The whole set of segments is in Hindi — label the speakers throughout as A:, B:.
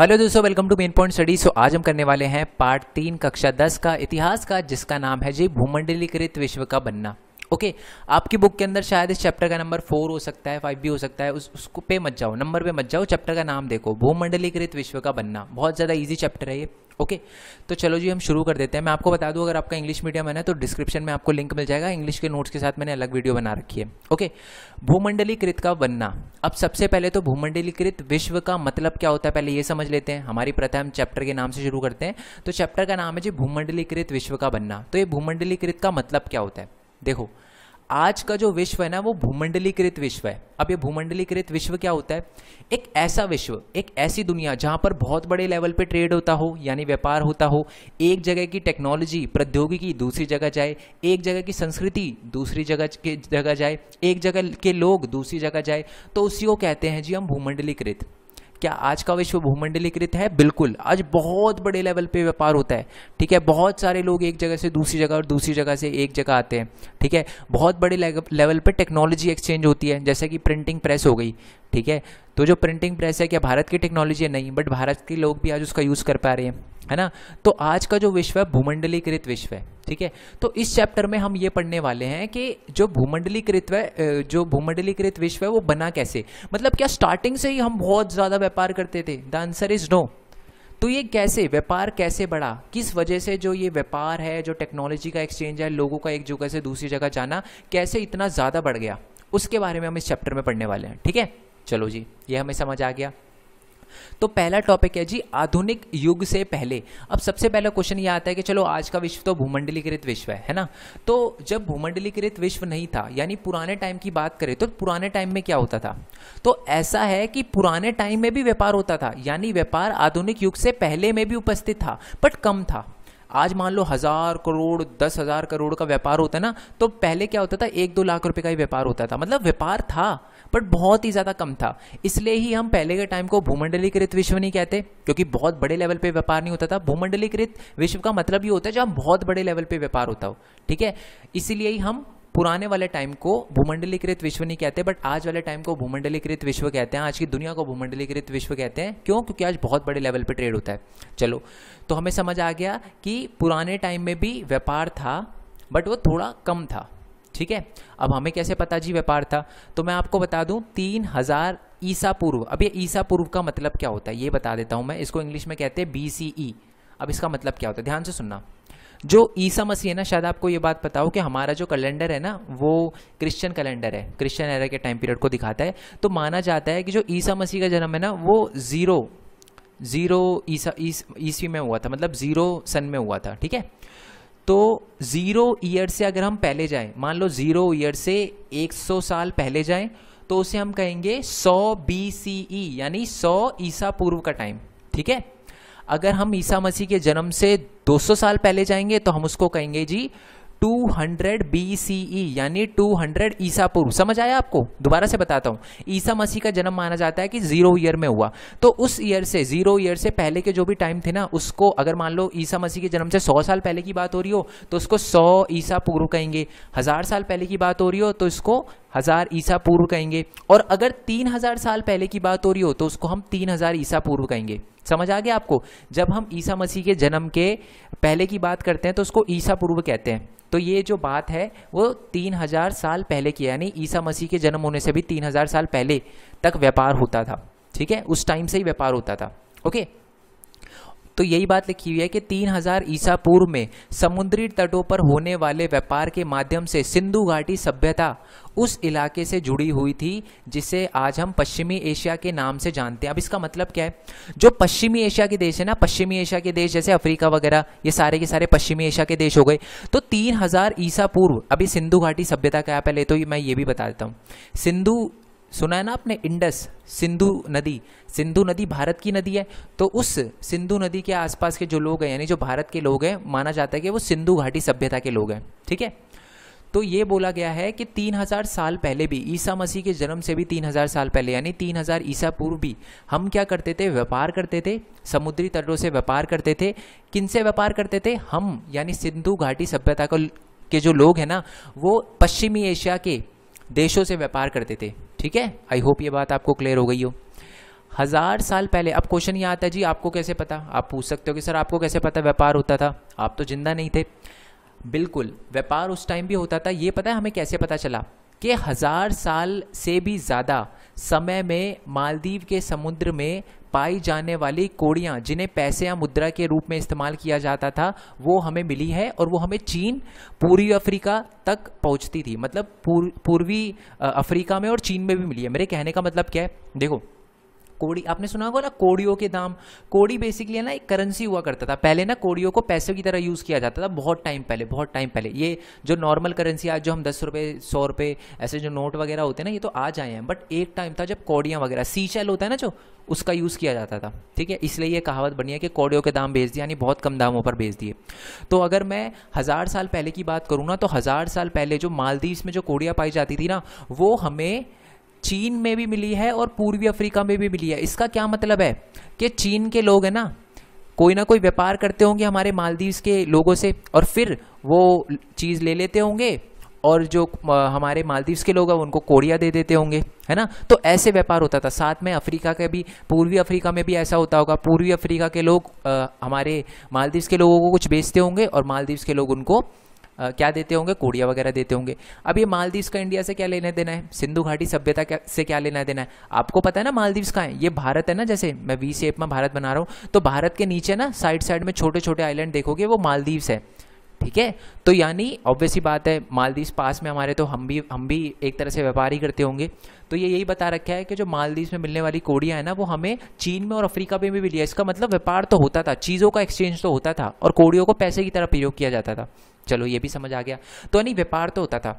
A: हेलो दोस्तों welcome to main point study so आज हम करने वाले हैं पार्ट तीन कक्षा दस का इतिहास का जिसका नाम है जी भूमंडलीकृत विश्व का बनना ओके आपकी बुक के अंदर शायद इस चैप्टर का नंबर फोर हो सकता है फाइव भी हो सकता है उस उसको पे मत जाओ नंबर पे मत जाओ चैप्टर का नाम देखो भूमंडलीकृत विश्व का बनना बहुत ज़्यादा ईजी चैप्टर है ये ओके तो चलो जी हम शुरू कर देते हैं मैं आपको बता दूं अगर आपका इंग्लिश मीडियम है ना तो डिस्क्रिप्शन में आपको लिंक मिल जाएगा इंग्लिश के नोट्स के साथ मैंने अलग वीडियो बना रखी है ओके भूमंडलीकृत का बनना अब सबसे पहले तो भूमंडलीकृत विश्व का मतलब क्या होता है पहले ये समझ लेते हैं हमारी प्रथा हम चैप्टर के नाम से शुरू करते हैं तो चैप्टर का नाम है जी भूमंडलीकृत विश्व का बनना तो ये भूमंडलीकृत का मतलब क्या होता है देखो आज का जो विश्व है ना वो भूमंडलीकृत विश्व है अब ये भूमंडलीकृत विश्व क्या होता है एक ऐसा विश्व एक ऐसी दुनिया जहाँ पर बहुत बड़े लेवल पे ट्रेड होता हो यानी व्यापार होता हो एक जगह की टेक्नोलॉजी प्रौद्योगिकी दूसरी जगह जाए एक जगह की संस्कृति दूसरी जगह के जगह जाए एक जगह के लोग दूसरी जगह जाए तो उसी को कहते हैं जी हम भूमंडलीकृत क्या आज का विश्व भूमंडलीकृत है बिल्कुल आज बहुत बड़े लेवल पे व्यापार होता है ठीक है बहुत सारे लोग एक जगह से दूसरी जगह और दूसरी जगह से एक जगह आते हैं ठीक है बहुत बड़े लेवल पे टेक्नोलॉजी एक्सचेंज होती है जैसे कि प्रिंटिंग प्रेस हो गई ठीक है तो जो प्रिंटिंग प्रेस है क्या भारत की टेक्नोलॉजी है नहीं बट भारत के लोग भी आज उसका यूज़ कर पा रहे हैं है ना तो आज का जो विश्व है भूमंडलीकृत विश्व है ठीक है तो इस चैप्टर में हम ये पढ़ने वाले हैं कि जो भूमंडलीकृत है जो भूमंडलीकृत विश्व है वो बना कैसे मतलब क्या स्टार्टिंग से ही हम बहुत ज़्यादा व्यापार करते थे द आंसर इज़ नो तो ये कैसे व्यापार कैसे बढ़ा किस वजह से जो ये व्यापार है जो टेक्नोलॉजी का एक्सचेंज है लोगों का एक जगह से दूसरी जगह जाना कैसे इतना ज़्यादा बढ़ गया उसके बारे में हम इस चैप्टर में पढ़ने वाले हैं ठीक है चलो जी ये हमें समझ आ गया तो पहला टॉपिक है जी आधुनिक युग से पहले अब सबसे पहला क्वेश्चन ये आता है कि चलो आज का विश्व तो भूमंडलीकृत विश्व है है ना तो जब भूमंडलीकृत विश्व नहीं था यानी पुराने टाइम की बात करें तो पुराने टाइम में क्या होता था तो ऐसा है कि पुराने टाइम में भी व्यापार होता था यानी व्यापार आधुनिक युग से पहले में भी उपस्थित था बट कम था आज मान लो हज़ार करोड़ दस हज़ार करोड़ का व्यापार होता है ना तो पहले क्या होता था एक दो लाख रुपए का ही व्यापार होता था मतलब व्यापार था बट बहुत ही ज़्यादा कम था इसलिए ही हम पहले के टाइम को भूमंडलीकृत विश्व नहीं कहते क्योंकि बहुत बड़े लेवल पर व्यापार नहीं होता था भूमंडलीकृत विश्व का मतलब ये होता है जहां बहुत बड़े लेवल पर व्यापार होता हो ठीक है इसीलिए ही हम पुराने वाले टाइम को भूमंडलीकृत विश्व नहीं कहते बट आज वाले टाइम को भूमंडलीकृत विश्व कहते हैं आज की दुनिया को भूमंडलीकृत विश्व कहते हैं क्यों क्योंकि आज बहुत बड़े लेवल पर ट्रेड होता है चलो तो हमें समझ आ गया कि पुराने टाइम में भी व्यापार था बट वो थोड़ा कम था ठीक है अब हमें कैसे पता जी व्यापार था तो मैं आपको बता दूं तीन हजार ईसा पूर्व अब ये ईसा पूर्व का मतलब क्या होता है ये बता देता हूं मैं इसको इंग्लिश में कहते हैं बी सी ई अब इसका मतलब क्या होता है ध्यान से सुनना जो ईसा मसीह है ना शायद आपको ये बात पता हो कि हमारा जो कैलेंडर है ना वो क्रिश्चियन कैलेंडर है क्रिश्चियन एरा के टाइम पीरियड को दिखाता है तो माना जाता है कि जो ईसा मसीह का जन्म है ना वो ज़ीरो ज़ीरो ईसा ईसवी में हुआ था मतलब ज़ीरो सन में हुआ था ठीक है तो ज़ीरो ईयर से अगर हम पहले जाएं मान लो ज़ीरो ईयर से 100 साल पहले जाएं तो उसे हम कहेंगे 100 बी सी ई यानी 100 ईसा पूर्व का टाइम ठीक है अगर हम ईसा मसीह के जन्म से 200 साल पहले जाएंगे तो हम उसको कहेंगे जी 200 BCE यानी 200 ईसा पूर्व समझ आया आपको दोबारा से बताता हूँ ईसा मसीह का जन्म माना जाता है कि जीरो ईयर में हुआ तो उस ईयर से जीरो ईयर से पहले के जो भी टाइम थे ना उसको अगर मान लो ईसा मसीह के जन्म से सौ साल पहले की बात हो रही हो तो उसको सौ ईसा पूर्व कहेंगे हजार साल पहले की बात हो रही हो तो इसको हज़ार ईसा पूर्व कहेंगे और अगर तीन हज़ार साल पहले की बात हो रही हो तो उसको हम तीन हज़ार ईसा पूर्व कहेंगे समझ आ गया आपको जब हम ईसा मसीह के जन्म के पहले की बात करते हैं तो उसको ईसा पूर्व कहते हैं तो ये जो बात है वो तीन हज़ार साल पहले की यानी ईसा मसीह के जन्म होने से भी तीन हज़ार साल पहले तक व्यापार होता था ठीक है उस टाइम से ही व्यापार होता था ओके तो यही बात लिखी हुई है कि 3000 ईसा पूर्व में समुद्री तटों पर होने वाले व्यापार के माध्यम से सिंधु घाटी सभ्यता उस इलाके से जुड़ी हुई थी जिसे आज हम पश्चिमी एशिया के नाम से जानते हैं अब इसका मतलब क्या है जो पश्चिमी एशिया के देश है ना पश्चिमी एशिया के देश जैसे अफ्रीका वगैरह ये सारे के सारे पश्चिमी एशिया के देश हो गए तो 3000 ईसा पूर्व अभी सिंधु घाटी सभ्यता क्या पहले तो मैं ये भी बता देता हूँ सिंधु सुना है ना आपने इंडस सिंधु नदी सिंधु नदी भारत की नदी है तो उस सिंधु नदी के आसपास के जो लोग हैं यानी जो भारत के लोग हैं माना जाता है कि वो सिंधु घाटी सभ्यता के लोग हैं ठीक है तो ये बोला गया है कि 3000 साल पहले भी ईसा मसीह के जन्म से भी 3000 साल पहले यानी 3000 ईसा पूर्व भी हम क्या करते थे व्यापार करते थे समुद्री तटों से व्यापार करते थे किन से व्यापार करते थे हम यानी सिंधु घाटी सभ्यता को के जो लोग हैं ना वो पश्चिमी एशिया के देशों से व्यापार करते थे ठीक है आई होप ये बात आपको क्लियर हो गई हो हज़ार साल पहले अब क्वेश्चन ये आता है जी आपको कैसे पता आप पूछ सकते हो कि सर आपको कैसे पता व्यापार होता था आप तो जिंदा नहीं थे बिल्कुल व्यापार उस टाइम भी होता था ये पता है हमें कैसे पता चला कि हज़ार साल से भी ज़्यादा समय में मालदीव के समुद्र में पाई जाने वाली कोड़ियाँ जिन्हें पैसे या मुद्रा के रूप में इस्तेमाल किया जाता था वो हमें मिली है और वो हमें चीन पूर्वी अफ्रीका तक पहुँचती थी मतलब पूर्वी अफ्रीका में और चीन में भी मिली है मेरे कहने का मतलब क्या है देखो कोड़ी आपने सुना होगा ना कोड़ियों के दाम कोड़ी बेसिकली है ना एक करेंसी हुआ करता था पहले ना कोड़ियों को पैसे की तरह यूज़ किया जाता था बहुत टाइम पहले बहुत टाइम पहले ये जो नॉर्मल करेंसी आज जो हम दस रुपये सौ रुपये ऐसे जो नोट वगैरह होते हैं ना ये तो आज आए हैं बट एक टाइम था जब कौड़ियाँ वगैरह सी चैल होता है ना जो उसका यूज़ किया जाता था ठीक है इसलिए ये कहावत बनी है कि कौड़ियों के दाम बेच दिए यानी बहुत कम दामों पर बेच दिए तो अगर मैं हज़ार साल पहले की बात करूँ ना तो हज़ार साल पहले जो मालदीव्स में जो कोड़ियाँ पाई जाती थी ना वो हमें चीन में भी मिली है और पूर्वी अफ्रीका में भी मिली है इसका क्या मतलब है कि चीन के लोग हैं ना कोई ना कोई व्यापार करते होंगे हमारे मालदीव्स के लोगों से और फिर वो चीज़ ले लेते होंगे और जो हमारे मालदीव्स के लोग हैं उनको कोरिया दे देते होंगे है ना तो ऐसे व्यापार होता था साथ में अफ्रीका के भी पूर्वी अफ्रीका में भी ऐसा होता होगा पूर्वी अफ्रीका के लोग आ, हमारे मालदीव्स के लोगों को कुछ बेचते होंगे और मालदीव्स के लोग उनको आ, क्या देते होंगे कोडिया वगैरह देते होंगे अब ये मालदीव्स का इंडिया से क्या लेना देना है सिंधु घाटी सभ्यता से क्या लेना देना है आपको पता है ना मालदीव्स का है ये भारत है ना जैसे मैं वी शेप में भारत बना रहा हूँ तो भारत के नीचे ना साइड साइड में छोटे छोटे आइलैंड देखोगे वो मालदीव्स है ठीक है तो यानी ऑब्वियसली बात है मालदीव पास में हमारे तो हम भी हम भी एक तरह से व्यापार ही करते होंगे तो ये यही बता रखा है कि जो मालदीव में मिलने वाली कोड़ियाँ हैं ना वो हमें चीन में और अफ्रीका में भी मिली है इसका मतलब व्यापार तो होता था चीज़ों का एक्सचेंज तो होता था और कोड़ियों को पैसे की तरह प्रयोग किया जाता था चलो ये भी समझ आ गया तो यानी व्यापार तो होता था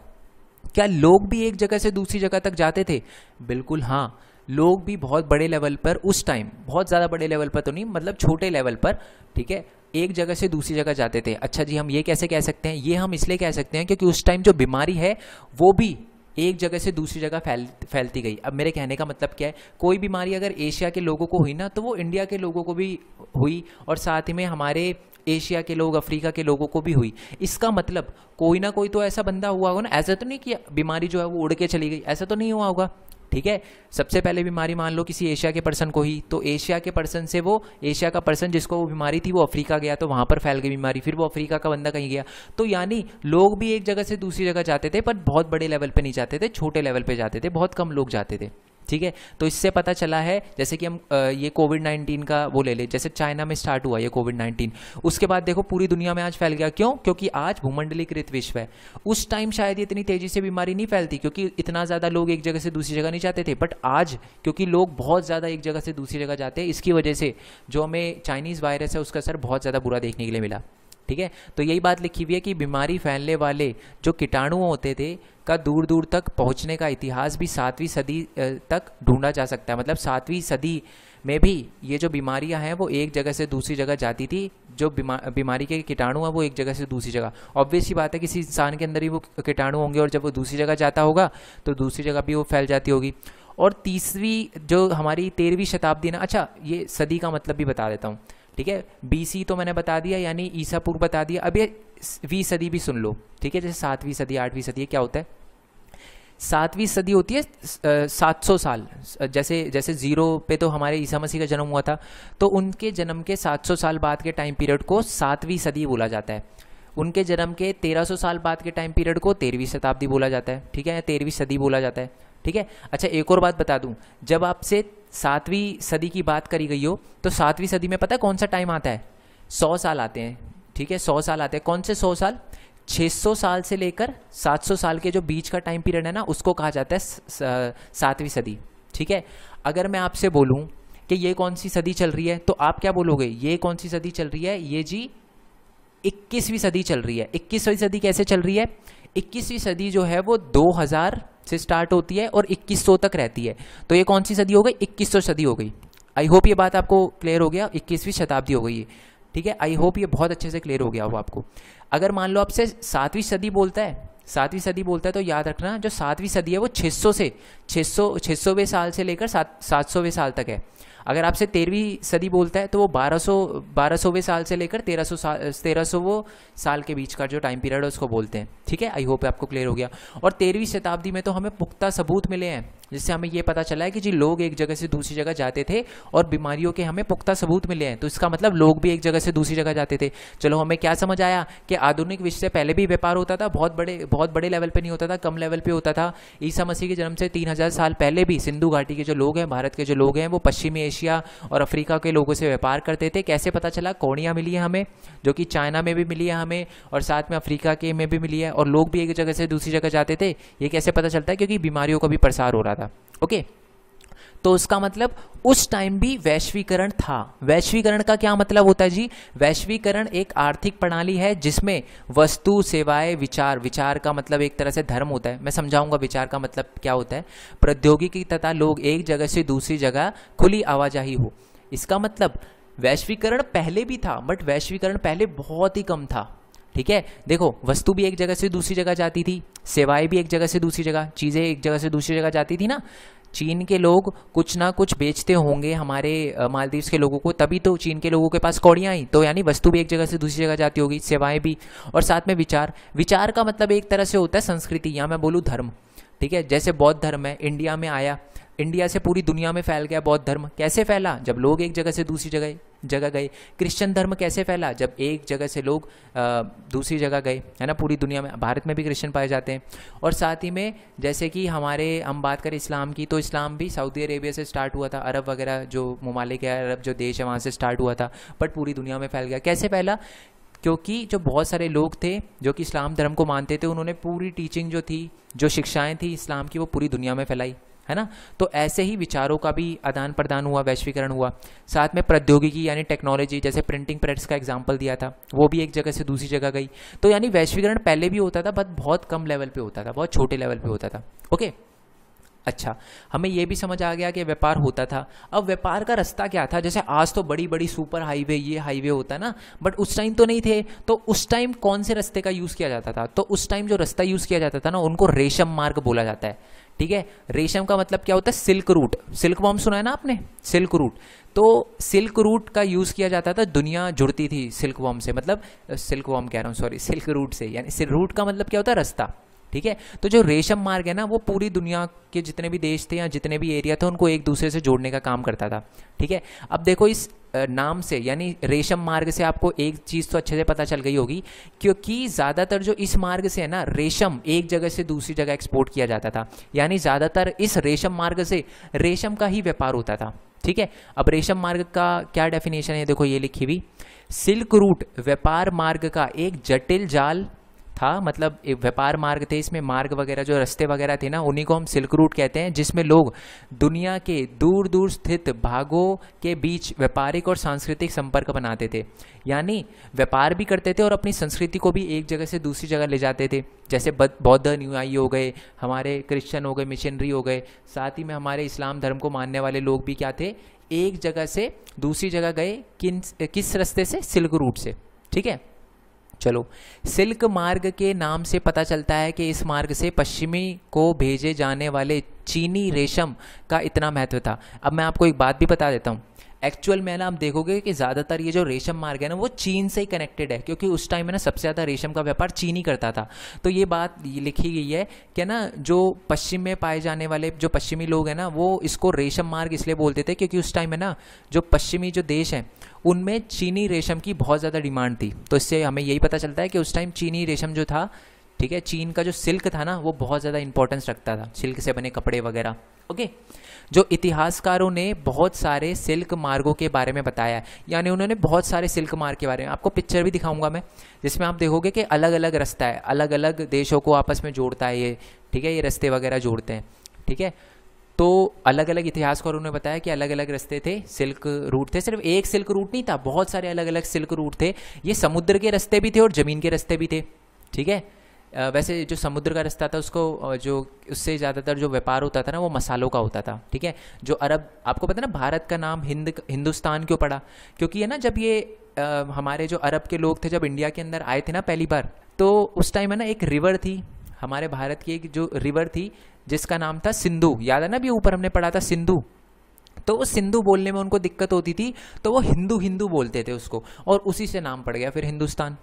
A: क्या लोग भी एक जगह से दूसरी जगह तक जाते थे बिल्कुल हाँ लोग भी बहुत बड़े लेवल पर उस टाइम बहुत ज़्यादा बड़े लेवल पर तो नहीं मतलब छोटे लेवल पर ठीक है एक जगह से दूसरी जगह जाते थे अच्छा जी हम ये कैसे कह सकते हैं ये हम इसलिए कह सकते हैं क्योंकि उस टाइम जो बीमारी है वो भी एक जगह से दूसरी जगह फैल फैलती गई अब मेरे कहने का मतलब क्या है कोई बीमारी अगर एशिया के लोगों को हुई ना तो वो इंडिया के लोगों को भी हुई और साथ ही में हमारे एशिया के लोग अफ्रीका के लोगों को भी हुई इसका मतलब कोई ना कोई तो ऐसा बंदा हुआ होगा ना ऐसा तो नहीं कि बीमारी जो है वो उड़ के चली गई ऐसा तो नहीं हुआ होगा ठीक है सबसे पहले बीमारी मान लो किसी एशिया के पर्सन को ही तो एशिया के पर्सन से वो एशिया का पर्सन जिसको वो बीमारी थी वो अफ्रीका गया तो वहाँ पर फैल गई बीमारी फिर वो अफ्रीका का बंदा कहीं गया तो यानी लोग भी एक जगह से दूसरी जगह जाते थे पर बहुत बड़े लेवल पर नहीं जाते थे छोटे लेवल पर जाते थे बहुत कम लोग जाते थे ठीक है तो इससे पता चला है जैसे कि हम ये कोविड नाइन्टीन का वो ले लें जैसे चाइना में स्टार्ट हुआ ये कोविड नाइन्टीन उसके बाद देखो पूरी दुनिया में आज फैल गया क्यों क्योंकि आज भूमंडलीकृत विश्व है उस टाइम शायद इतनी तेजी से बीमारी नहीं फैलती क्योंकि इतना ज़्यादा लोग एक जगह से दूसरी जगह नहीं जाते थे बट आज क्योंकि लोग बहुत ज़्यादा एक जगह से दूसरी जगह जाते हैं इसकी वजह से जो हमें चाइनीज़ वायरस है उसका असर बहुत ज़्यादा बुरा देखने के लिए मिला ठीक है तो यही बात लिखी हुई है कि बीमारी फैलने वाले जो कीटाणु होते थे का दूर दूर तक पहुंचने का इतिहास भी सातवीं सदी तक ढूंढा जा सकता है मतलब सातवीं सदी में भी ये जो बीमारियां हैं वो एक जगह से दूसरी जगह जाती थी जो बीमा बीमारी के कीटाणु हैं वो एक जगह से दूसरी जगह ऑब्वियस ही बात है किसी इंसान के अंदर ही वो कीटाणु होंगे और जब वो दूसरी जगह जाता होगा तो दूसरी जगह भी वो फैल जाती होगी और तीसरी जो हमारी तेरहवीं शताब्दी ना अच्छा ये सदी का मतलब भी बता देता हूँ ठीक है बीसी तो मैंने बता दिया यानी ईसा पूर्व बता दिया अब ये वी सदी भी सुन लो ठीक है जैसे सातवीं सदी आठवीं सदी क्या होता है सातवीं सदी होती है सात सौ साल जैसे जैसे ज़ीरो पे तो हमारे ईसा मसीह का जन्म हुआ था तो उनके जन्म के सात सौ साल बाद के टाइम पीरियड को सातवीं सदी बोला जाता है उनके जन्म के तेरह सौ साल बाद के टाइम पीरियड को तेरहवीं शताब्दी बोला जाता है ठीक है या तेरहवीं सदी बोला जाता है ठीक है अच्छा एक और बात बता दूं जब आपसे सातवीं सदी की बात करी गई हो तो सातवीं सदी में पता है कौन सा टाइम आता है सौ साल आते हैं ठीक है सौ साल आते हैं कौन से सौ साल 600 साल से लेकर 700 साल के जो बीच का टाइम पीरियड है ना उसको कहा जाता है सातवीं सदी ठीक है अगर मैं आपसे बोलूँ कि ये कौन सी सदी चल रही है तो आप क्या बोलोगे ये कौन सी सदी चल रही है ये जी इक्कीसवीं सदी चल रही है इक्कीसवीं सदी कैसे चल रही है इक्कीसवीं सदी जो है वो 2000 से स्टार्ट होती है और 2100 तक रहती है तो ये कौन सी सदी हो गई 2100 सदी हो गई आई होप ये बात आपको क्लियर हो गया इक्कीसवीं शताब्दी हो गई है ठीक है आई होप ये बहुत अच्छे से क्लियर हो गया हो आपको अगर मान लो आपसे सातवीं सदी बोलता है सातवीं सदी बोलता है तो याद रखना जो सातवीं सदी है वो 600 से 600 600वें साल से लेकर सात सात साल तक है अगर आपसे तेरहवीं सदी बोलता है तो वो बारह सौ बारह सौवें साल से लेकर तेरह सौ साल तेरह सौ वो साल के बीच का जो टाइम पीरियड है उसको बोलते हैं ठीक है आई होप आपको क्लियर हो गया और तेरहवीं शताब्दी में तो हमें पुख्ता सबूत मिले हैं जिससे हमें ये पता चला है कि जी लोग एक जगह से दूसरी जगह जाते थे और बीमारियों के हमें पुख्ता सबूत मिले हैं तो इसका मतलब लोग भी एक जगह से दूसरी जगह जाते थे चलो हमें क्या समझ आया कि आधुनिक विश्व से पहले भी व्यापार होता था बहुत बड़े बहुत बड़े लेवल पर नहीं होता था कम लेवल पर होता था ईसा मसीह के जन्म से तीन साल पहले भी सिंधु घाटी के जो लोग हैं भारत के जो लोग हैं वो पश्चिमी एशिया और अफ्रीका के लोगों से व्यापार करते थे कैसे पता चला कोणिया मिली है हमें जो कि चाइना में भी मिली है हमें और साथ में अफ्रीका के में भी मिली है और लोग भी एक जगह से दूसरी जगह जाते थे ये कैसे पता चलता है क्योंकि बीमारियों का भी प्रसार हो रहा था था ओके तो उसका मतलब उस टाइम भी वैश्वीकरण था वैश्वीकरण का क्या मतलब होता है जी वैश्वीकरण एक आर्थिक प्रणाली है जिसमें वस्तु सेवाएं विचार विचार का मतलब एक तरह से धर्म होता है मैं समझाऊंगा विचार का मतलब क्या होता है प्रौद्योगिकी तथा लोग एक जगह से दूसरी जगह खुली आवाजाही हो इसका मतलब वैश्वीकरण पहले भी था बट वैश्वीकरण पहले बहुत ही कम था ठीक है देखो वस्तु भी एक जगह से दूसरी जगह जाती थी सेवाएं भी एक जगह से दूसरी जगह चीज़ें एक जगह से दूसरी जगह जाती थी ना चीन के लोग कुछ ना कुछ बेचते होंगे हमारे मालदीव्स के लोगों को तभी तो चीन के लोगों के पास कौड़ियाँ आई तो यानी वस्तु भी एक जगह से दूसरी जगह जाती होगी सेवाएं भी और साथ में विचार विचार का मतलब एक तरह से होता है संस्कृति या मैं बोलूँ धर्म ठीक है जैसे बौद्ध धर्म है इंडिया में आया इंडिया से पूरी दुनिया में फैल गया बौद्ध धर्म कैसे फैला जब लोग एक जगह से दूसरी जगह जगह गए क्रिश्चियन धर्म कैसे फैला जब एक जगह से लोग दूसरी जगह गए है ना पूरी दुनिया में भारत में भी क्रिश्चियन पाए जाते हैं और साथ ही में जैसे कि हमारे हम बात करें इस्लाम की तो इस्लाम भी सऊदी अरेबिया से स्टार्ट हुआ था अरब वगैरह जो ममालिक है अरब जो देश है वहाँ से स्टार्ट हुआ था बट पूरी दुनिया में फैल गया कैसे फैला क्योंकि जो बहुत सारे लोग थे जो कि इस्लाम धर्म को मानते थे उन्होंने पूरी टीचिंग जो थी जो शिक्षाएं थी इस्लाम की वो पूरी दुनिया में फैलाई है ना तो ऐसे ही विचारों का भी आदान प्रदान हुआ वैश्वीकरण हुआ साथ में प्रौद्योगिकी यानी टेक्नोलॉजी जैसे प्रिंटिंग प्रेस का एग्जाम्पल दिया था वो भी एक जगह से दूसरी जगह गई तो यानी वैश्वीकरण पहले भी होता था बट बहुत कम लेवल पर होता था बहुत छोटे लेवल पर होता था ओके अच्छा हमें यह भी समझ आ गया कि व्यापार होता था अब व्यापार का रास्ता क्या था जैसे आज तो बड़ी बड़ी सुपर हाईवे ये हाईवे होता ना बट उस टाइम तो नहीं थे तो उस टाइम कौन से रास्ते का यूज़ किया जाता था तो उस टाइम जो रास्ता यूज़ किया जाता था ना उनको रेशम मार्ग बोला जाता है ठीक है रेशम का मतलब क्या होता है सिल्क रूट सिल्क वॉम सुना है ना आपने सिल्क रूट तो सिल्क रूट का यूज़ किया जाता था दुनिया जुड़ती थी सिल्क वॉम से मतलब सिल्क वॉम कह रहा हूँ सॉरी सिल्क रूट से यानी रूट का मतलब क्या होता है रास्ता ठीक है तो जो रेशम मार्ग है ना वो पूरी दुनिया के जितने भी देश थे या जितने भी एरिया थे उनको एक दूसरे से जोड़ने का काम करता था ठीक है अब देखो इस नाम से यानी रेशम मार्ग से आपको एक चीज़ तो अच्छे से पता चल गई होगी क्योंकि ज़्यादातर जो इस मार्ग से है ना रेशम एक जगह से दूसरी जगह एक्सपोर्ट किया जाता था यानी ज़्यादातर इस रेशम मार्ग से रेशम का ही व्यापार होता था ठीक है अब रेशम मार्ग का क्या डेफिनेशन है देखो ये लिखी हुई सिल्क रूट व्यापार मार्ग का एक जटिल जाल था मतलब व्यापार मार्ग थे इसमें मार्ग वगैरह जो रास्ते वगैरह थे ना उन्हीं को हम सिल्क रूट कहते हैं जिसमें लोग दुनिया के दूर दूर स्थित भागों के बीच व्यापारिक और सांस्कृतिक संपर्क बनाते थे यानी व्यापार भी करते थे और अपनी संस्कृति को भी एक जगह से दूसरी जगह ले जाते थे जैसे बौद्ध अनुयायी हो गए हमारे क्रिश्चन हो गए मिशनरी हो गए साथ ही में हमारे इस्लाम धर्म को मानने वाले लोग भी क्या थे एक जगह से दूसरी जगह गए किन किस रास्ते से सिल्क रूट से ठीक है चलो सिल्क मार्ग के नाम से पता चलता है कि इस मार्ग से पश्चिमी को भेजे जाने वाले चीनी रेशम का इतना महत्व था अब मैं आपको एक बात भी बता देता हूँ एक्चुअल में ना आप देखोगे कि ज़्यादातर ये जो रेशम मार्ग है ना वो चीन से ही कनेक्टेड है क्योंकि उस टाइम में ना सबसे ज़्यादा रेशम का व्यापार चीन ही करता था तो ये बात लिखी गई है कि ना जो पश्चिम में पाए जाने वाले जो पश्चिमी लोग हैं ना वो इसको रेशम मार्ग इसलिए बोलते थे क्योंकि उस टाइम है ना जो पश्चिमी जो देश हैं उनमें चीनी रेशम की बहुत ज़्यादा डिमांड थी तो इससे हमें यही पता चलता है कि उस टाइम चीनी रेशम जो था ठीक है चीन का जो सिल्क था ना वो बहुत ज़्यादा इंपॉर्टेंस रखता था सिल्क से बने कपड़े वगैरह ओके जो इतिहासकारों ने बहुत सारे सिल्क मार्गों के बारे में बताया है यानी उन्होंने बहुत सारे सिल्क मार्ग के बारे में आपको पिक्चर भी दिखाऊंगा मैं जिसमें आप देखोगे कि अलग अलग रास्ता है अलग अलग देशों को आपस में जोड़ता है ये ठीक है ये रस्ते वगैरह जोड़ते हैं ठीक है तो अलग अलग इतिहासकारों ने बताया कि अलग अलग रस्ते थे सिल्क रूट थे सिर्फ एक सिल्क रूट नहीं था बहुत सारे अलग अलग सिल्क रूट थे ये समुद्र के रस्ते भी थे और ज़मीन के रस्ते भी थे ठीक है वैसे जो समुद्र का रास्ता था उसको जो उससे ज़्यादातर जो व्यापार होता था ना वो मसालों का होता था ठीक है जो अरब आपको पता है ना भारत का नाम हिंद हिंदुस्तान क्यों पड़ा क्योंकि है ना जब ये आ, हमारे जो अरब के लोग थे जब इंडिया के अंदर आए थे ना पहली बार तो उस टाइम है ना एक रिवर थी हमारे भारत की एक जो रिवर थी जिसका नाम था सिंधु याद है ना भी ऊपर हमने पढ़ा था सिंधु तो वो सिंधु बोलने में उनको दिक्कत होती थी तो वो हिंदू हिंदू बोलते थे उसको और उसी से नाम पड़ गया फिर हिंदुस्तान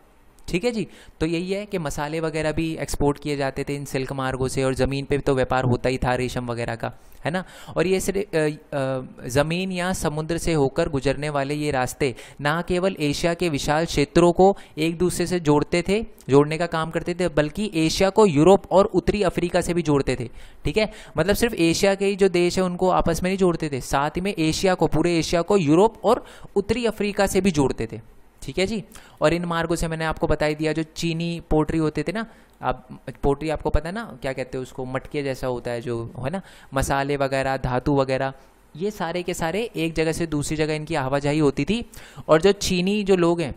A: ठीक है जी तो यही है कि मसाले वगैरह भी एक्सपोर्ट किए जाते थे इन सिल्क मार्गों से और ज़मीन पे तो व्यापार होता ही था रेशम वगैरह का है ना और ये सिर्फ ज़मीन या समुद्र से होकर गुजरने वाले ये रास्ते ना केवल एशिया के विशाल क्षेत्रों को एक दूसरे से जोड़ते थे जोड़ने का काम करते थे बल्कि एशिया को यूरोप और उत्तरी अफ्रीका से भी जोड़ते थे ठीक है मतलब सिर्फ एशिया के ही जो देश है उनको आपस में नहीं जोड़ते थे साथ ही में एशिया को पूरे एशिया को यूरोप और उत्तरी अफ्रीका से भी जोड़ते थे ठीक है जी और इन मार्गों से मैंने आपको बताई दिया जो चीनी पोट्री होते थे ना आप पोट्री आपको पता है ना क्या कहते हैं उसको मटके जैसा होता है जो है ना मसाले वगैरह धातु वगैरह ये सारे के सारे एक जगह से दूसरी जगह इनकी आवाजाही होती थी और जो चीनी जो लोग हैं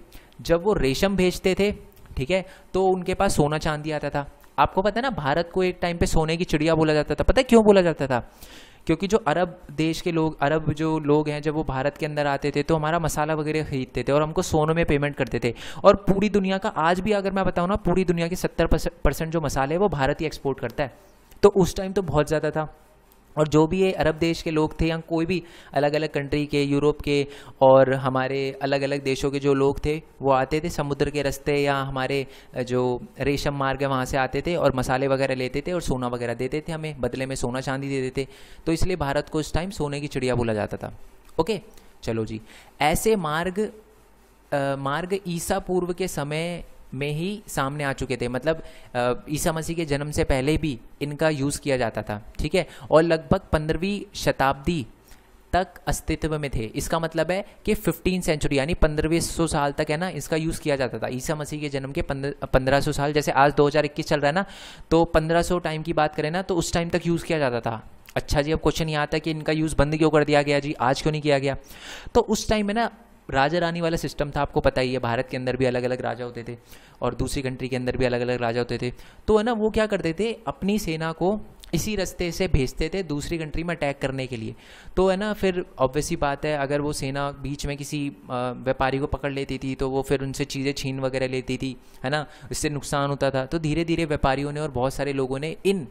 A: जब वो रेशम भेजते थे ठीक है तो उनके पास सोना चांदी आता था आपको पता है ना भारत को एक टाइम पे सोने की चिड़िया बोला जाता था पता है क्यों बोला जाता था क्योंकि जो अरब देश के लोग अरब जो लोग हैं जब वो भारत के अंदर आते थे तो हमारा मसाला वगैरह खरीदते थे और हमको सोनों में पेमेंट करते थे और पूरी दुनिया का आज भी अगर मैं बताऊँ ना पूरी दुनिया के सत्तर परसेंट जो मसाले हैं वो भारत ही एक्सपोर्ट करता है तो उस टाइम तो बहुत ज़्यादा था और जो भी ये अरब देश के लोग थे या कोई भी अलग अलग कंट्री के यूरोप के और हमारे अलग अलग देशों के जो लोग थे वो आते थे समुद्र के रास्ते या हमारे जो रेशम मार्ग है वहाँ से आते थे और मसाले वगैरह लेते थे और सोना वगैरह देते थे हमें बदले में सोना चांदी दे देते तो इसलिए भारत को उस टाइम सोने की चिड़िया बोला जाता था ओके चलो जी ऐसे मार्ग आ, मार्ग ईसा पूर्व के समय में ही सामने आ चुके थे मतलब ईसा मसीह के जन्म से पहले भी इनका यूज़ किया जाता था ठीक है और लगभग पंद्रहवीं शताब्दी तक अस्तित्व में थे इसका मतलब है कि फिफ्टीन सेंचुरी यानी पंद्रहवीं सौ साल तक है ना इसका यूज़ किया जाता था ईसा मसीह के जन्म के पंद्रह सौ साल जैसे आज 2021 चल रहा है ना तो पंद्रह सौ टाइम की बात करें ना तो उस टाइम तक यूज़ किया जाता था अच्छा जी अब क्वेश्चन ये आता है कि इनका यूज़ बंद क्यों कर दिया गया जी आज क्यों नहीं किया गया तो उस टाइम में ना राजा रानी वाला सिस्टम था आपको पता ही है भारत के अंदर भी अलग अलग राजा होते थे और दूसरी कंट्री के अंदर भी अलग अलग राजा होते थे तो है ना वो क्या करते थे अपनी सेना को इसी रास्ते से भेजते थे दूसरी कंट्री में अटैक करने के लिए तो है ना फिर ऑब्वियसली बात है अगर वो सेना बीच में किसी व्यापारी को पकड़ लेती थी तो वो फिर उनसे चीज़ें छीन वगैरह लेती थी है ना इससे नुकसान होता था तो धीरे धीरे व्यापारियों ने और बहुत सारे लोगों ने इन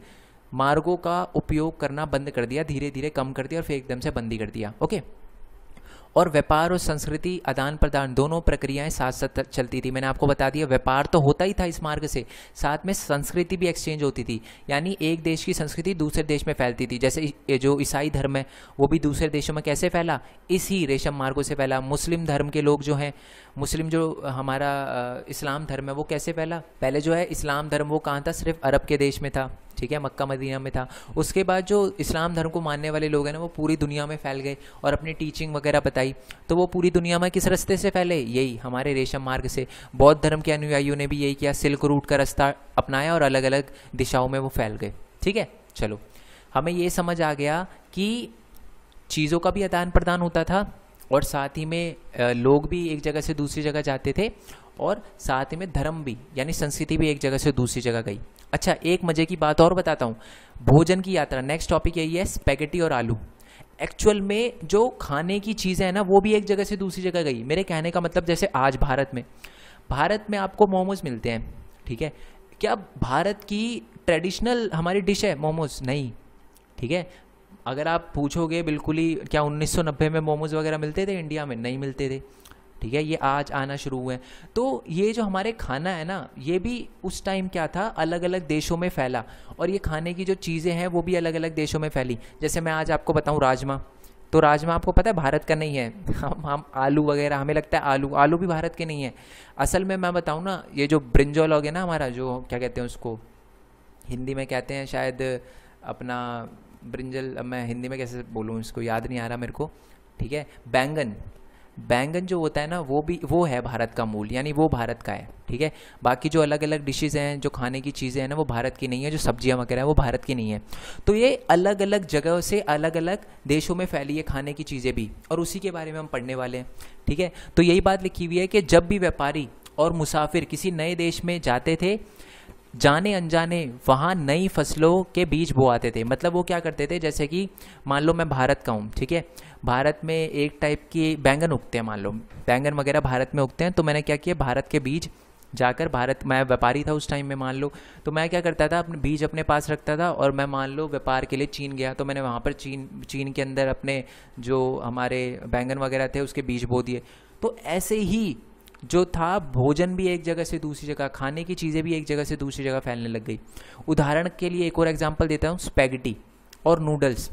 A: मार्गों का उपयोग करना बंद कर दिया धीरे धीरे कम कर दिया और फिर एकदम से बंदी कर दिया ओके और व्यापार और संस्कृति आदान प्रदान दोनों प्रक्रियाएं साथ साथ चलती थी मैंने आपको बता दिया व्यापार तो होता ही था इस मार्ग से साथ में संस्कृति भी एक्सचेंज होती थी यानी एक देश की संस्कृति दूसरे देश में फैलती थी जैसे जो ईसाई धर्म है वो भी दूसरे देशों में कैसे फैला इसी रेशम मार्गों से फैला मुस्लिम धर्म के लोग जो हैं मुस्लिम जो हमारा इस्लाम धर्म है वो कैसे फैला पहले जो है इस्लाम धर्म वो कहाँ था सिर्फ अरब के देश में था ठीक है मक्का मदीना में था उसके बाद जो इस्लाम धर्म को मानने वाले लोग हैं ना वो पूरी दुनिया में फैल गए और अपनी टीचिंग वगैरह बताई तो वो पूरी दुनिया में किस रस्ते से फैले यही हमारे रेशम मार्ग से बौद्ध धर्म के अनुयायियों ने भी यही किया सिल्क रूट का रास्ता अपनाया और अलग अलग दिशाओं में वो फैल गए ठीक है चलो हमें ये समझ आ गया कि चीज़ों का भी आदान प्रदान होता था और साथ ही में लोग भी एक जगह से दूसरी जगह जाते थे और साथ ही में धर्म भी यानी संस्कृति भी एक जगह से दूसरी जगह गई अच्छा एक मज़े की बात और बताता हूँ भोजन की यात्रा नेक्स्ट टॉपिक यही है स्पेगेटी और आलू एक्चुअल में जो खाने की चीज़ें हैं ना वो भी एक जगह से दूसरी जगह गई मेरे कहने का मतलब जैसे आज भारत में भारत में आपको मोमोज मिलते हैं ठीक है क्या भारत की ट्रेडिशनल हमारी डिश है मोमोज नहीं ठीक है अगर आप पूछोगे बिल्कुल ही क्या 1990 में मोमोज वगैरह मिलते थे इंडिया में नहीं मिलते थे ठीक है ये आज आना शुरू हुए तो ये जो हमारे खाना है ना ये भी उस टाइम क्या था अलग अलग देशों में फैला और ये खाने की जो चीज़ें हैं वो भी अलग अलग देशों में फैली जैसे मैं आज आपको बताऊँ राजमा तो राजमा आपको पता है भारत का नहीं है हम हम आलू वगैरह हमें लगता है आलू आलू भी भारत के नहीं है असल में मैं बताऊँ ना ये जो हो गया ना हमारा जो क्या कहते हैं उसको हिंदी में कहते हैं शायद अपना ब्रिंजल मैं हिंदी में कैसे बोलूँ इसको याद नहीं आ रहा मेरे को ठीक है बैंगन बैंगन जो होता है ना वो भी वो है भारत का मूल यानी वो भारत का है ठीक है बाकी जो अलग अलग डिशेज़ हैं जो खाने की चीज़ें हैं ना वो भारत की नहीं है जो सब्जियां वगैरह हैं वो भारत की नहीं है तो ये अलग अलग जगहों से अलग अलग देशों में फैली है खाने की चीज़ें भी और उसी के बारे में हम पढ़ने वाले हैं ठीक है तो यही बात लिखी हुई है कि जब भी व्यापारी और मुसाफिर किसी नए देश में जाते थे जाने अनजाने वहाँ नई फसलों के बीज बोआते थे मतलब वो क्या करते थे जैसे कि मान लो मैं भारत का हूँ ठीक है भारत में एक टाइप की बैंगन उगते हैं मान लो बैंगन वगैरह भारत में उगते हैं तो मैंने क्या किया भारत के बीज जाकर भारत मैं व्यापारी था उस टाइम में मान लो तो मैं क्या करता था अपने बीज अपने पास रखता था और मैं मान लो व्यापार के लिए चीन गया तो मैंने वहाँ पर चीन चीन के अंदर अपने जो हमारे बैंगन वगैरह थे उसके बीज बो दिए तो ऐसे ही जो था भोजन भी एक जगह से दूसरी जगह खाने की चीज़ें भी एक जगह से दूसरी जगह फैलने लग गई उदाहरण के लिए एक और एग्जाम्पल देता हूँ स्पैगटी और नूडल्स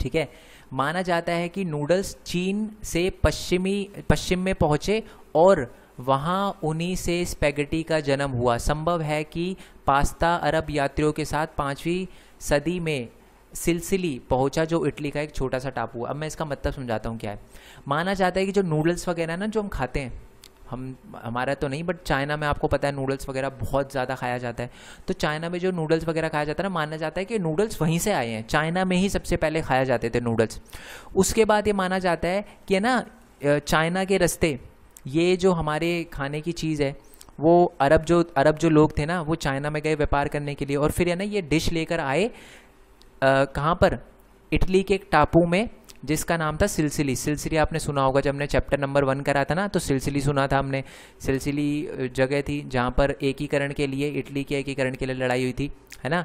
A: ठीक है माना जाता है कि नूडल्स चीन से पश्चिमी पश्चिम में पहुँचे और वहाँ उन्हीं से स्पैगटी का जन्म हुआ संभव है कि पास्ता अरब यात्रियों के साथ पाँचवीं सदी में सिलसिली पहुंचा जो इटली का एक छोटा सा टापू अब मैं इसका मतलब समझाता हूँ क्या है माना जाता है कि जो नूडल्स वगैरह ना जो हम खाते हैं हम हमारा तो नहीं बट चाइना में आपको पता है नूडल्स वगैरह बहुत ज़्यादा खाया जाता है तो चाइना में जो नूडल्स वगैरह खाया जाता है ना माना जाता है कि नूडल्स वहीं से आए हैं चाइना में ही सबसे पहले खाया जाते थे नूडल्स उसके बाद ये माना जाता है कि ना चाइना के रस्ते ये जो हमारे खाने की चीज़ है वो अरब जो अरब जो लोग थे ना वो चाइना में गए व्यापार करने के लिए और फिर है ना ये डिश लेकर आए कहाँ पर इटली के एक टापू में जिसका नाम था सिलसिली सिलसिली आपने सुना होगा जब हमने चैप्टर नंबर वन करा था ना तो सिलसिली सुना था हमने सिलसिली जगह थी जहाँ पर एकीकरण के लिए इटली के एकीकरण के लिए लड़ाई हुई थी है ना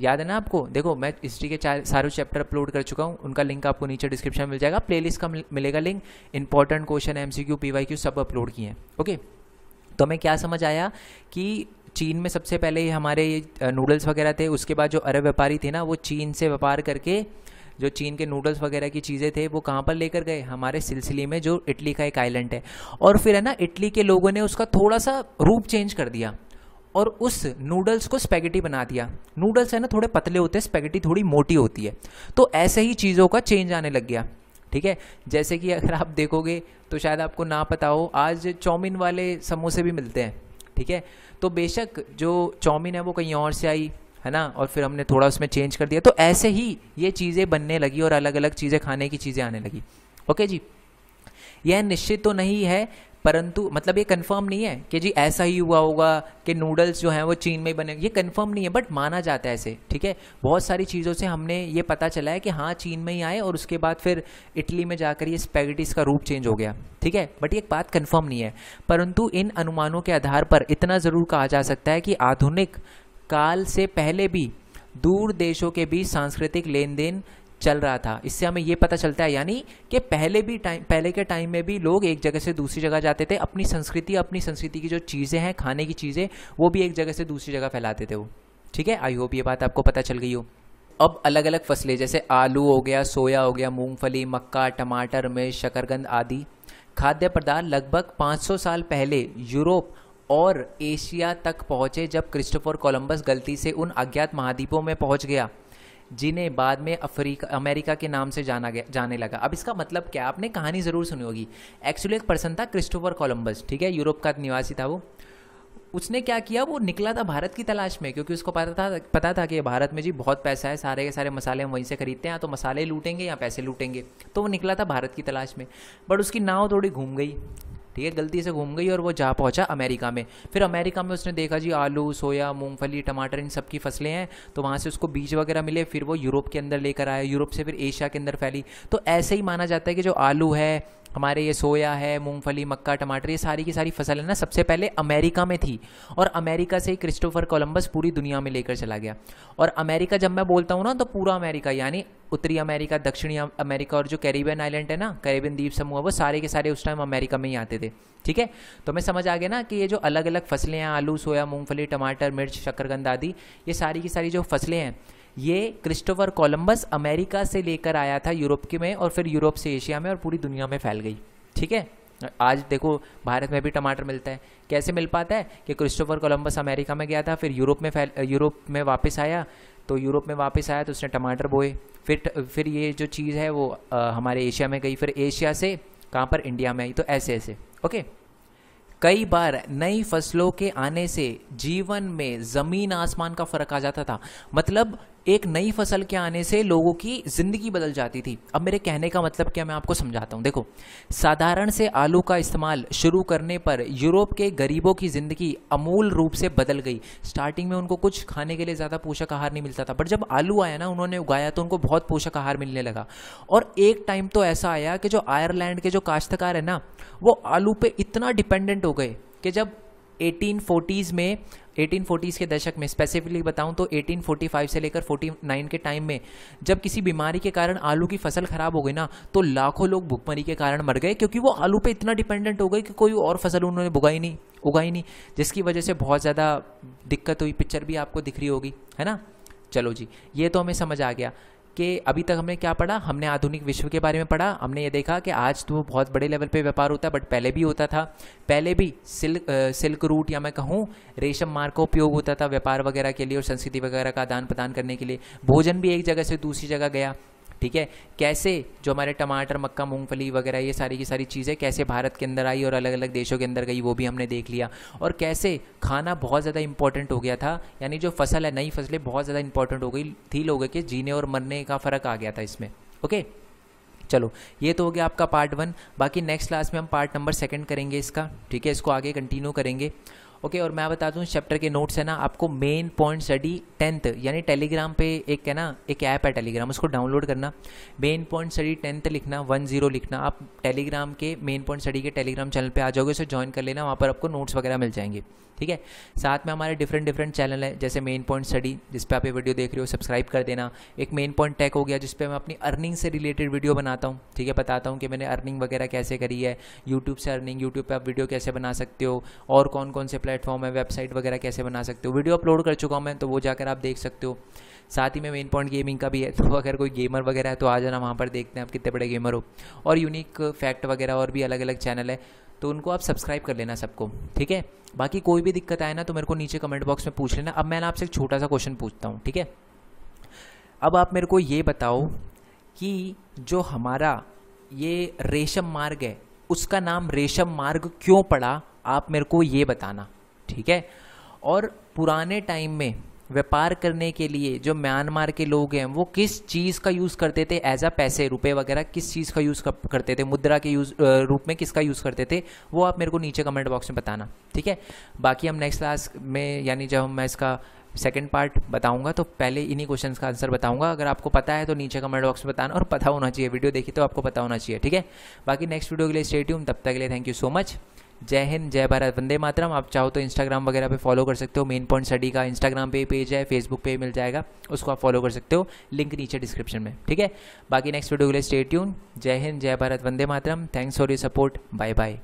A: याद है ना आपको देखो मैं हिस्ट्री के सारे चैप्टर अपलोड कर चुका हूँ उनका लिंक आपको नीचे डिस्क्रिप्शन में मिल जाएगा प्लेलिस्ट का मिलेगा link important question M C Q P Y Q सब अपलोड किए हैं ओके तो हमें क्या समझ आया कि चीन में सबसे पहले हमारे ये नूडल्स वगैरह थे उसके बाद जो अरब व्यापारी थे ना वो चीन से व्यापार करके जो चीन के नूडल्स वगैरह की चीज़ें थे वो कहाँ पर लेकर गए हमारे सिलसिले में जो इटली का एक आइलैंड है और फिर है ना इटली के लोगों ने उसका थोड़ा सा रूप चेंज कर दिया और उस नूडल्स को स्पैगेटी बना दिया नूडल्स है ना थोड़े पतले होते हैं स्पेगेटी थोड़ी मोटी होती है तो ऐसे ही चीज़ों का चेंज आने लग गया ठीक है जैसे कि अगर आप देखोगे तो शायद आपको ना पता हो आज चाउमीन वाले समोसे भी मिलते हैं ठीक है तो बेशक जो चाउमीन है वो कहीं और से आई है ना और फिर हमने थोड़ा उसमें चेंज कर दिया तो ऐसे ही ये चीज़ें बनने लगी और अलग अलग चीज़ें खाने की चीज़ें आने लगी ओके जी यह निश्चित तो नहीं है परंतु मतलब ये कंफर्म नहीं है कि जी ऐसा ही हुआ होगा कि नूडल्स जो हैं वो चीन में बने ये कंफर्म नहीं है बट माना जाता है ऐसे ठीक है बहुत सारी चीज़ों से हमने ये पता चला है कि हाँ चीन में ही आए और उसके बाद फिर इटली में जाकर ये स्पेगेटिस का रूप चेंज हो गया ठीक है बट ये एक बात कंफर्म नहीं है परंतु इन अनुमानों के आधार पर इतना ज़रूर कहा जा सकता है कि आधुनिक काल से पहले भी दूर देशों के बीच सांस्कृतिक लेन देन चल रहा था इससे हमें ये पता चलता है यानी कि पहले भी टाइम पहले के टाइम में भी लोग एक जगह से दूसरी जगह जाते थे अपनी संस्कृति अपनी संस्कृति की जो चीज़ें हैं खाने की चीज़ें वो भी एक जगह से दूसरी जगह फैलाते थे वो ठीक है आई होप ये बात आपको पता चल गई हो अब अलग अलग फसलें जैसे आलू हो गया सोया हो गया मूंगफली मक्का टमाटर मिर्च शकरगंद आदि खाद्य पदार्थ लगभग 500 साल पहले यूरोप और एशिया तक पहुँचे जब क्रिस्टोफर कोलंबस गलती से उन अज्ञात महाद्वीपों में पहुँच गया जिन्हें बाद में अफ्रीका अमेरिका के नाम से जाना गया जाने लगा अब इसका मतलब क्या आपने कहानी ज़रूर सुनी होगी एक्चुअली एक पर्सन था क्रिस्टोफर कोलंबस ठीक है यूरोप का निवासी था वो उसने क्या किया वो निकला था भारत की तलाश में क्योंकि उसको पता था पता था कि भारत में जी बहुत पैसा है सारे के सारे मसाले हम वहीं से खरीदते हैं तो मसाले लूटेंगे या पैसे लूटेंगे तो वो निकला था भारत की तलाश में बट उसकी नाव थोड़ी घूम गई ठीक है गलती से घूम गई और वो जा पहुंचा अमेरिका में फिर अमेरिका में उसने देखा जी आलू सोया मूंगफली टमाटर इन सबकी फसलें हैं तो वहाँ से उसको बीज वगैरह मिले फिर वो यूरोप के अंदर लेकर आया यूरोप से फिर एशिया के अंदर फैली तो ऐसे ही माना जाता है कि जो आलू है हमारे ये सोया है मूंगफली मक्का टमाटर ये सारी की सारी फसल है ना सबसे पहले अमेरिका में थी और अमेरिका से ही क्रिस्टोफर कोलंबस पूरी दुनिया में लेकर चला गया और अमेरिका जब मैं बोलता हूँ ना तो पूरा अमेरिका यानी उत्तरी अमेरिका दक्षिणी अमेरिका और जो कैरिबियन आइलैंड है ना कैरिबियन द्वीप समूह वो सारे के सारे उस टाइम अमेरिका में ही आते थे ठीक है तो मैं समझ आ गया ना कि ये जो अलग अलग फसलें हैं आलू सोया मूँगफली टमाटर मिर्च शक्करगंद आदि ये सारी की सारी जो फसलें हैं ये क्रिस्टोफर कोलम्बस अमेरिका से लेकर आया था यूरोप के में और फिर यूरोप से एशिया में और पूरी दुनिया में फैल गई ठीक है आज देखो भारत में भी टमाटर मिलता है कैसे मिल पाता है कि क्रिस्टोफर कोलम्बस अमेरिका में गया था फिर यूरोप में फैल यूरोप में वापस आया तो यूरोप में वापस आया तो उसने टमाटर बोए फिर फिर ये जो चीज़ है वो आ, हमारे एशिया में गई फिर एशिया से कहाँ पर इंडिया में आई तो ऐसे ऐसे ओके कई बार नई फसलों के आने से जीवन में ज़मीन आसमान का फ़र्क आ जाता था मतलब एक नई फसल के आने से लोगों की ज़िंदगी बदल जाती थी अब मेरे कहने का मतलब क्या मैं आपको समझाता हूँ देखो साधारण से आलू का इस्तेमाल शुरू करने पर यूरोप के गरीबों की ज़िंदगी अमूल रूप से बदल गई स्टार्टिंग में उनको कुछ खाने के लिए ज़्यादा पोषक आहार नहीं मिलता था बट जब आलू आया ना उन्होंने उगाया तो उनको बहुत पोषक आहार मिलने लगा और एक टाइम तो ऐसा आया कि जो आयरलैंड के जो काश्तकार है ना वो आलू पे इतना डिपेंडेंट हो गए कि जब एटीन में 1840s के दशक में स्पेसिफिकली बताऊं तो 1845 से लेकर 49 के टाइम में जब किसी बीमारी के कारण आलू की फसल खराब हो गई ना तो लाखों लोग भुखमरी के कारण मर गए क्योंकि वो आलू पे इतना डिपेंडेंट हो गए कि कोई और फसल उन्होंने उगाई नहीं उगाई नहीं जिसकी वजह से बहुत ज़्यादा दिक्कत हुई पिक्चर भी आपको दिख रही होगी है ना चलो जी ये तो हमें समझ आ गया कि अभी तक हमने क्या पढ़ा हमने आधुनिक विश्व के बारे में पढ़ा हमने ये देखा कि आज तो बहुत बड़े लेवल पे व्यापार होता है बट पहले भी होता था पहले भी सिल्क आ, सिल्क रूट या मैं कहूँ रेशम मार्ग का उपयोग होता था व्यापार वगैरह के लिए और संस्कृति वगैरह का आदान प्रदान करने के लिए भोजन भी एक जगह से दूसरी जगह गया ठीक है कैसे जो हमारे टमाटर मक्का मूंगफली वगैरह ये सारी की सारी चीज़ें कैसे भारत के अंदर आई और अलग अलग देशों के अंदर गई वो भी हमने देख लिया और कैसे खाना बहुत ज़्यादा इंपॉर्टेंट हो गया था यानी जो फसल है नई फसलें बहुत ज़्यादा इंपॉर्टेंट हो गई थी लोगों के जीने और मरने का फ़र्क आ गया था इसमें ओके चलो ये तो हो गया आपका पार्ट वन बाकी नेक्स्ट क्लास में हम पार्ट नंबर सेकंड करेंगे इसका ठीक है इसको आगे कंटिन्यू करेंगे ओके और मैं बता दूँ चैप्टर के नोट्स है ना आपको मेन पॉइंट स्टडी टेंथ यानी टेलीग्राम पे एक है ना एक ऐप है टेलीग्राम उसको डाउनलोड करना मेन पॉइंट स्टडी टेंथ लिखना वन जीरो लिखना आप टेलीग्राम के मेन पॉइंट स्टडी के टेलीग्राम चैनल पर आ जाओगे उसे ज्वाइन कर लेना वहाँ पर आपको नोट्स वगैरह मिल जाएंगे ठीक है साथ में हमारे डिफरेंट डिफरेंट चैनल है जैसे मेन पॉइंट स्टडी जिस पर आप ये वीडियो देख रहे हो सब्सक्राइब कर देना एक मेन पॉइंट टैक हो गया जिस पर मैं अपनी अर्निंग से रिलेटेड वीडियो बनाता हूँ ठीक है बताता हूँ कि मैंने अर्निंग वगैरह कैसे करी है यूट्यूब से अर्निंग यूट्यूब पर आप वीडियो कैसे बना सकते हो और कौन कौन से प्लेटफॉर्म है वेबसाइट वगैरह कैसे बना सकते हो वीडियो अपलोड कर चुका हूँ मैं तो वो जाकर आप देख सकते हो साथ ही में मेन पॉइंट गेमिंग का भी है तो अगर कोई गेमर वगैरह है तो आ जाना वहाँ पर देखते हैं आप कितने बड़े गेमर हो और यूनिक फैक्ट वगैरह और भी अलग अलग चैनल है तो उनको आप सब्सक्राइब कर लेना सबको ठीक है बाकी कोई भी दिक्कत आए ना तो मेरे को नीचे कमेंट बॉक्स में पूछ लेना अब मैं ना आपसे एक छोटा सा क्वेश्चन पूछता हूँ ठीक है अब आप मेरे को ये बताओ कि जो हमारा ये रेशम मार्ग है उसका नाम रेशम मार्ग क्यों पड़ा आप मेरे को ये बताना ठीक है और पुराने टाइम में व्यापार करने के लिए जो म्यांमार के लोग हैं वो किस चीज़ का यूज़ करते थे एज अ पैसे रुपए वगैरह किस चीज़ का यूज़ करते थे मुद्रा के यूज रूप में किसका यूज़ करते थे वो आप मेरे को नीचे कमेंट बॉक्स में बताना ठीक है बाकी हम नेक्स्ट क्लास में यानी जब मैं इसका सेकेंड पार्ट बताऊंगा तो पहले इन्हीं क्वेश्चन का आंसर बताऊंगा अगर आपको पता है तो नीचे कमेंट बॉक्स में बताना और पता होना चाहिए वीडियो देखी तो आपको पता होना चाहिए ठीक है बाकी नेक्स्ट वीडियो के लिए स्टेट्यूम तब तक के लिए थैंक यू सो मच जय हिंद जय भारत वंदे मातरम आप चाहो तो इंस्टाग्राम वगैरह पे फॉलो कर सकते हो मेन पॉइंट स्टडी का इंस्टाग्राम पे पेज है फेसबुक पे मिल जाएगा उसको आप फॉलो कर सकते हो लिंक नीचे डिस्क्रिप्शन में ठीक है बाकी नेक्स्ट वीडियो के लिए स्टे ट्यून जय हिंद जय भारत वंदे मातरम thanks for your support bye bye